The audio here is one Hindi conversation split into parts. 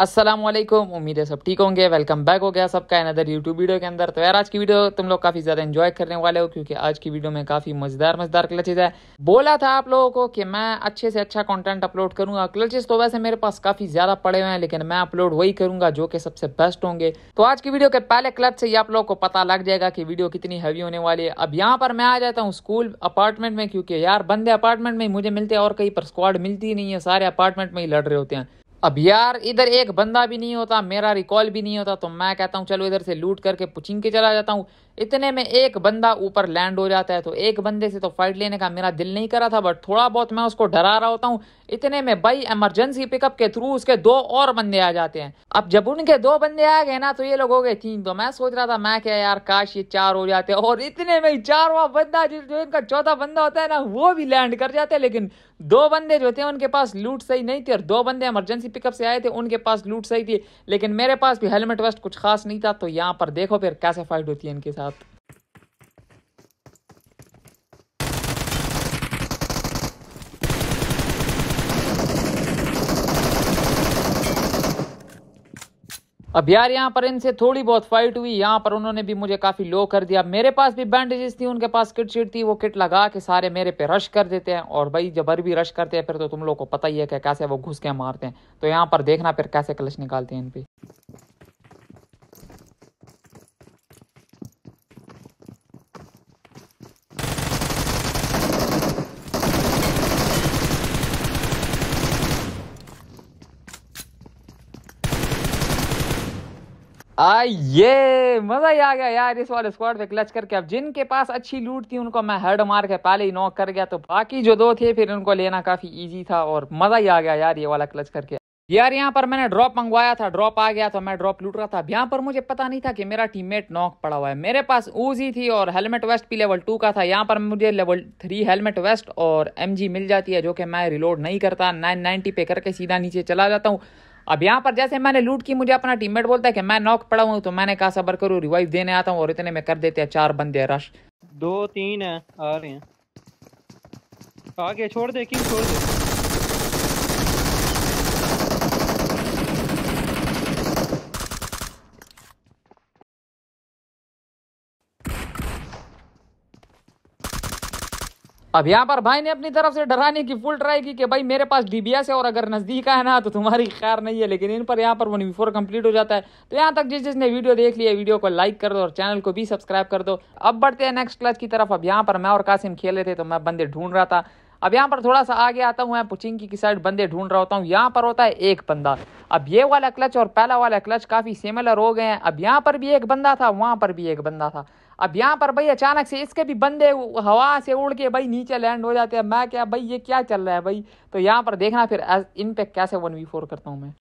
असलम उम्मीद है सब ठीक होंगे वेलकम बैक हो गया सबका अनदर यूट्यूब वीडियो के अंदर तो यार आज की वीडियो तुम लोग काफ़ी ज़्यादा एंजॉय करने वाले हो क्योंकि आज की वीडियो में काफ़ी मज़ेदार मज़ेदार क्लचेज है बोला था आप लोगों को कि मैं अच्छे से अच्छा कंटेंट अपलोड करूंगा क्लचेज तो वैसे मेरे पास काफ़ी ज़्यादा पड़े हुए हैं लेकिन मैं अपलोड वही करूंगा जो कि सबसे बेस्ट होंगे तो आज की वीडियो के पहले क्लच से ही आप लोग को पता लग जाएगा कि वीडियो कितनी हैवी होने वाली है अब यहाँ पर मैं आ जाता हूँ स्कूल अपार्टमेंट में क्योंकि यार बंदे अपार्टमेंट में मुझे मिलते हैं और कहीं पर स्क्वाड मिलती नहीं है सारे अपार्टमेंट में ही लड़ रहे होते हैं अब यार इधर एक बंदा भी नहीं होता मेरा रिकॉल भी नहीं होता तो मैं कहता हूँ चलो इधर से लूट करके पुचिंग के चला जाता हूँ इतने में एक बंदा ऊपर लैंड हो जाता है तो एक बंदे से तो फाइट लेने का मेरा दिल नहीं करा था बट थोड़ा बहुत मैं उसको डरा रहा होता हूँ इतने में भाई इमरजेंसी पिकअप के थ्रू उसके दो और बंदे आ जाते हैं अब जब उनके दो बंदे आ गए ना तो ये लोग हो गए तीन तो मैं सोच रहा था मैं क्या यार काश ये चार हो जाते और इतने में चारवा बंदा जो इनका चौथा बंदा होता है ना वो भी लैंड कर जाते हैं लेकिन दो बंदे जो थे उनके पास लूट सही नहीं थी और दो बंदे इमरजेंसी पिकअप से आए थे उनके पास लूट सही थी लेकिन मेरे पास भी हेलमेट वेस्ट कुछ खास नहीं था तो यहाँ पर देखो फिर कैसे फाइट होती है इनके साथ अब यार यहाँ पर इनसे थोड़ी बहुत फाइट हुई यहाँ पर उन्होंने भी मुझे काफ़ी लो कर दिया मेरे पास भी बैंडेजेस थी उनके पास किट शीट थी वो किट लगा के सारे मेरे पे रश कर देते हैं और भाई जब भी रश करते हैं फिर तो तुम लोग को पता ही है कि कैसे वो घुस के मारते हैं तो यहाँ पर देखना फिर कैसे क्लच निकालते हैं इन पर भाई ये मजा ही आ गया यार इस वाले स्क्वाड पे क्लच करके अब जिनके पास अच्छी लूट थी उनको मैं हेड मार के पहले ही नॉक कर गया तो बाकी जो दो थे फिर उनको लेना काफी इजी था और मजा ही आ गया यार ये वाला क्लच करके यार यहाँ पर मैंने ड्रॉप मंगवाया था ड्रॉप आ गया तो मैं ड्रॉप लूट रहा था अब यहाँ पर मुझे पता नहीं था कि मेरा टीममेट नॉक पड़ा हुआ है मेरे पास ऊजी थी और हेलमेट वेस्ट भी लेवल टू का था यहाँ पर मुझे लेवल थ्री हेलमेट वेस्ट और एमजी मिल जाती है जो कि मैं रिलोड नहीं करता नाइन नाइनटी पे करके सीधा नीचे चला जाता हूँ अब यहाँ पर जैसे मैंने लूट की मुझे अपना टीममेट बोलता है कि मैं नॉक पड़ा हूँ तो मैंने कहा सबर करूँ रिवाइव देने आता हूँ और इतने में कर देते हैं चार बंदे रश दो तीन है आ रहे हैं आगे छोड़ दे किल छोड़ दे अब यहाँ पर भाई ने अपनी तरफ से डराने की फुल ट्राई की कि भाई मेरे पास डीबीएस है और अगर नज़दीक है ना तो तुम्हारी खैर नहीं है लेकिन इन पर यहाँ पर वन फोर कंप्लीट हो जाता है तो यहाँ तक जिस जिसने वीडियो देख लिया वीडियो को लाइक कर दो और चैनल को भी सब्सक्राइब कर दो अब बढ़ते हैं नेक्स्ट क्लच की तरफ अब यहाँ पर मैं और कासिम खेले थे तो मैं बंदे ढूंढ रहा था अब यहाँ पर थोड़ा सा आगे आता हूँ मैं पुचिंग की साइड बंदे ढूंढ रहा होता हूँ यहाँ पर होता है एक बंदा अब ये वाला क्लच और पहला वाला क्लच काफ़ी सिमिलर हो गए हैं अब यहाँ पर भी एक बंदा था वहां पर भी एक बंदा था अब यहाँ पर भाई अचानक से इसके भी बंदे हवा से उड़ के भाई नीचे लैंड हो जाते हैं मैं क्या भाई ये क्या चल रहा है भाई तो यहाँ पर देखना फिर इन पर कैसे वन वी फोर करता हूँ मैं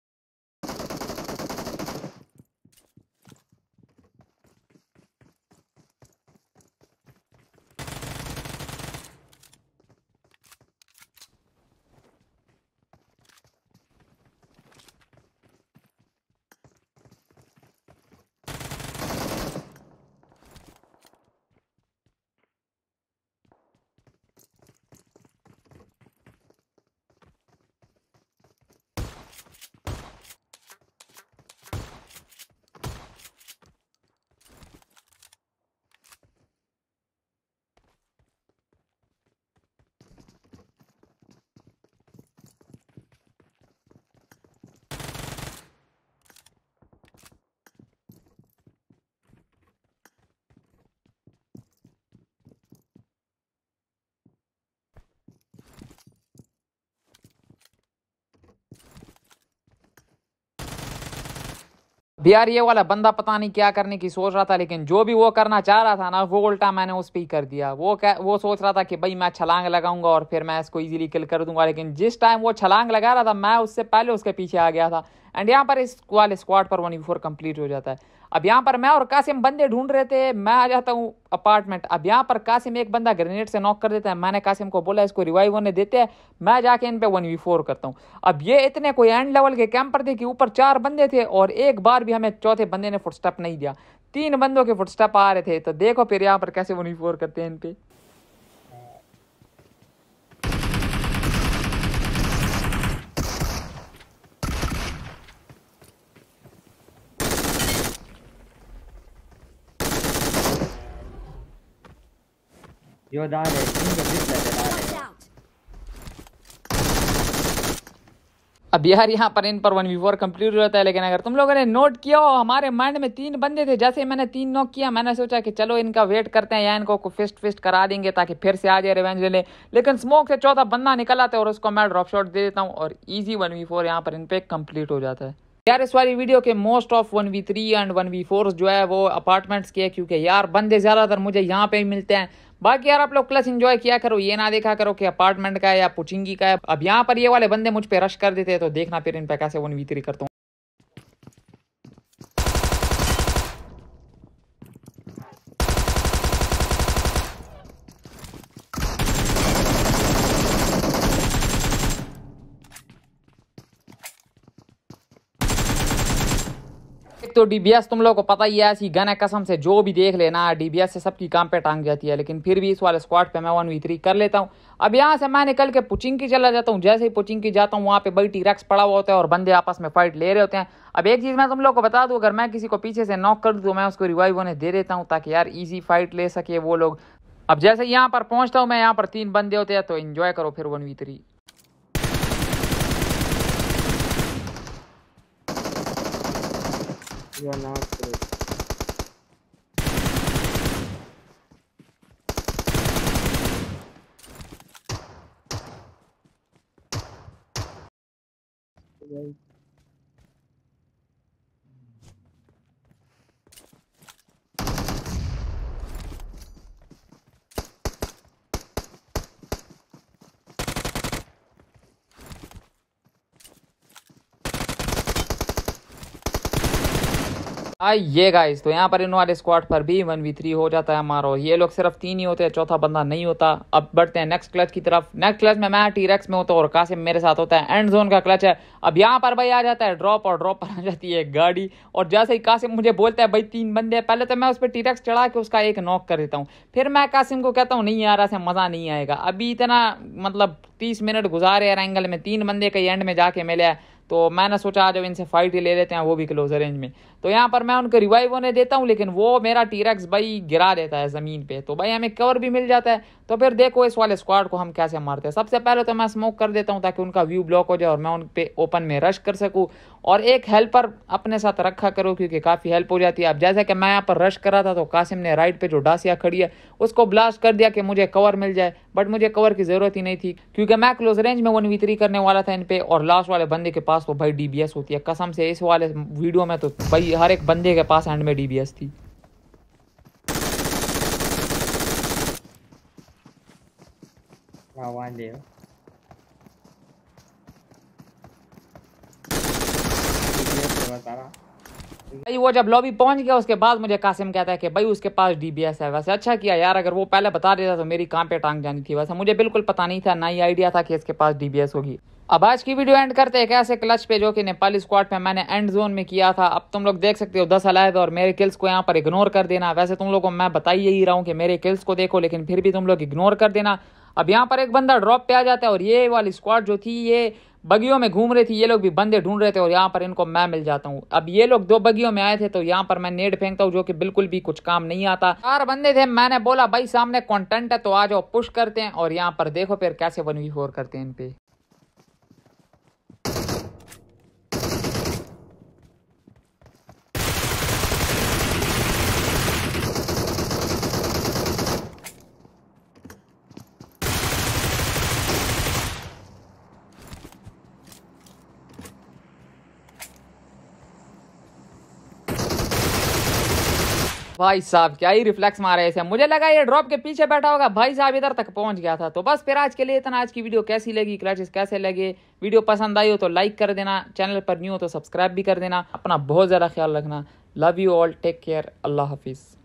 भी यार ये वाला बंदा पता नहीं क्या करने की सोच रहा था लेकिन जो भी वो करना चाह रहा था ना वो उल्टा मैंने उस पर ही कर दिया वो कह, वो सोच रहा था कि भाई मैं छलांग लगाऊंगा और फिर मैं इसको इजीली किल कर दूंगा लेकिन जिस टाइम वो छलांग लगा रहा था मैं उससे पहले उसके पीछे आ गया था एंड यहाँ पर इस वाले स्क्वाड पर वन फोर कंप्लीट हो जाता है अब यहाँ पर मैं और कासिम बंदे ढूंढ रहे थे मैं आ जाता हूँ अपार्टमेंट अब यहाँ पर कासिम एक बंदा ग्रेनेड से नॉक कर देता है मैंने कासिम को बोला इसको रिवाइव होने देते हैं मैं जाके इन पे वन वी फोर करता हूँ अब ये इतने कोई एंड लेवल के कैंपर थे कि ऊपर चार बंदे थे और एक बार भी हमें चौथे बंदे ने फुटस्टेप नहीं दिया तीन बंदों के फुटस्टेप आ रहे थे तो देखो फिर यहाँ पर कैसे वन वी फोर करते हैं इन पर Yo daar is. Think of अब यार यहाँ पर इन पर वन वी फोर कम्प्लीट रहता है लेकिन अगर तुम लोगों ने नोट किया हो हमारे माइंड में तीन बंदे थे जैसे मैंने तीन नोट किया मैंने सोचा कि चलो इनका वेट करते हैं या इनको फिस्ट फिस्ट करा देंगे ताकि फिर से आ जाए रिवेंज लेने लेकिन स्मोक से चौथा बंदा निकल आता है और उसको मैं ड्रॉप शॉट दे देता हूँ और ईजी वन वी फोर यहाँ पर इन पे कम्प्लीट हो जाता है यार इस वाली वीडियो के most of one v three and one v four जो है वो अपार्टमेंट्स के क्योंकि यार बंदे ज़्यादातर मुझे यहाँ पे ही मिलते हैं बाकी यार आप लोग प्लस इंजॉय किया करो ये ना देखा करो कि अपार्टमेंट का है या पुचिंगी का है अब यहाँ पर ये वाले बंदे मुझ पर रश कर देते हैं तो देखना फिर इन पे कैसे वो नीतरी करता हूँ एक तो डीबीएस तुम लोगों को पता ही है ऐसी गन है कसम से जो भी देख लेना डीबीएस से सबकी काम पे टांग जाती है लेकिन फिर भी इस वाले स्क्वाड पे मैं वन वी थ्री कर लेता हूँ अब यहाँ से मैं निकल के पुचिंग की चला जाता हूँ जैसे ही पुचिंग की जाता हूँ वहाँ पे बल्टी टीरक्स पड़ा हुआ होता है और बंदे आपस में फाइट ले रहे होते हैं अब एक चीज़ मैं तुम लोग को बता दूँ अगर मैं किसी को पीछे से नॉक कर दूँ तो मैं उसको रिवाइव होने दे देता हूँ ताकि यार ईजी फाइट ले सके वो लोग अब जैसे यहाँ पर पहुँचता हूँ मैं यहाँ पर तीन बंदे होते हैं तो इन्जॉय करो फिर one v three You are not great. Right. ये गाइस तो यहाँ पर इन वाले स्क्वाड पर भी वन वी थ्री हो जाता है हमारा ये लोग सिर्फ तीन ही होते हैं चौथा बंदा नहीं होता अब बढ़ते हैं नेक्स्ट क्लच की तरफ नेक्स्ट क्लच में मैं टीरेक्स में होता हूँ और कासिम मेरे साथ होता है एंड जोन का क्लच है अब यहाँ पर भाई आ जाता है ड्रॉप और ड्रॉप पर आ जाती है गाड़ी और जैसे ही कासिम मुझे बोलता है भाई तीन बंदे पहले तो मैं उस पर टीरेक्स चढ़ा के उसका एक नॉक कर देता हूँ फिर मैं कासिम को कहता हूँ नहीं यार ऐसे मज़ा नहीं आएगा अभी इतना मतलब तीस मिनट गुजारे यार एंगल में तीन बंदे कहीं एंड में जाके मिले तो मैंने सोचा जब इनसे फाइट ही ले लेते हैं वो भी क्लोज रेंज में तो यहाँ पर मैं उनको रिवाइव होने देता हूँ लेकिन वो मेरा टीरेक्स भाई गिरा देता है ज़मीन पर तो भाई हमें कवर भी मिल जाता है तो फिर देखो इस वाले स्क्वाड को हम कैसे मारते हैं सबसे पहले तो मैं स्मोक कर देता हूँ ताकि उनका व्यू ब्लॉक हो जाए और मैं उन पर ओपन में रश कर सकूँ और एक हेल्पर अपने साथ रखा करो क्योंकि काफ़ी हेल्प हो जाती है अब जैसे कि मैं यहाँ पर रश कर रहा था तो कासिम ने राइट पे जो डासिया खड़ी है उसको ब्लास्ट कर दिया कि मुझे कवर मिल जाए बट मुझे कवर की ज़रूरत ही नहीं थी क्योंकि मैं क्लोज रेंज में वन वी करने वाला था इन पर और लास्ट वाले बंदे के पास तो भाई डी होती है कसम से इस वाले वीडियो में तो भाई हर एक बंदे के पास एंड में डी थी Oh, one deal. भाई वो जब लॉबी पहुंच गया उसके बाद मुझे कासिम कहता है कि भाई उसके पास डीबीएस है वैसे अच्छा किया यार अगर वो पहले बता देता तो मेरी काम पे टांग जानी थी वैसे मुझे बिल्कुल पता नहीं था ना ही आइडिया था कि इसके पास डीबीएस होगी अब आज की वीडियो एंड करते हैं ऐसे क्लच पे जो कि नेपाली स्क्वाड पे मैंने एंड जोन में किया था अब तुम लोग देख सकते हो दस अलायद और मेरे किल्स को यहाँ पर इग्नोर कर देना वैसे तुम लोगों को मैं बता ही रहा हूँ कि मेरे किल्स को देखो लेकिन फिर भी तुम लोग इग्नोर कर देना अब यहाँ पर एक बंदा ड्रॉप पे आ जाता है और ये वाली स्क्वाड जो थी ये बगियों में घूम रही थी ये लोग भी बंदे ढूंढ रहे थे और यहाँ पर इनको मैं मिल जाता हूँ अब ये लोग दो बगियों में आए थे तो यहाँ पर मैं नेट फेंकता हूँ जो कि बिल्कुल भी कुछ काम नहीं आता चार बंदे थे मैंने बोला भाई सामने कॉन्टेंट है तो आ जाओ पुश करते हैं और यहाँ पर देखो फिर कैसे वन वी फोर करते हैं इन पे भाई साहब क्या ही रिफ्लेक्स मारे ऐसे मुझे लगा ये ड्रॉप के पीछे बैठा होगा भाई साहब इधर तक पहुंच गया था तो बस फिर आज के लिए इतना आज की वीडियो कैसी लगी क्लचेस कैसे लगे वीडियो पसंद आई हो तो लाइक कर देना चैनल पर न्यू हो तो सब्सक्राइब भी कर देना अपना बहुत ज़्यादा ख्याल रखना love you all take care अल्लाह हाफिज़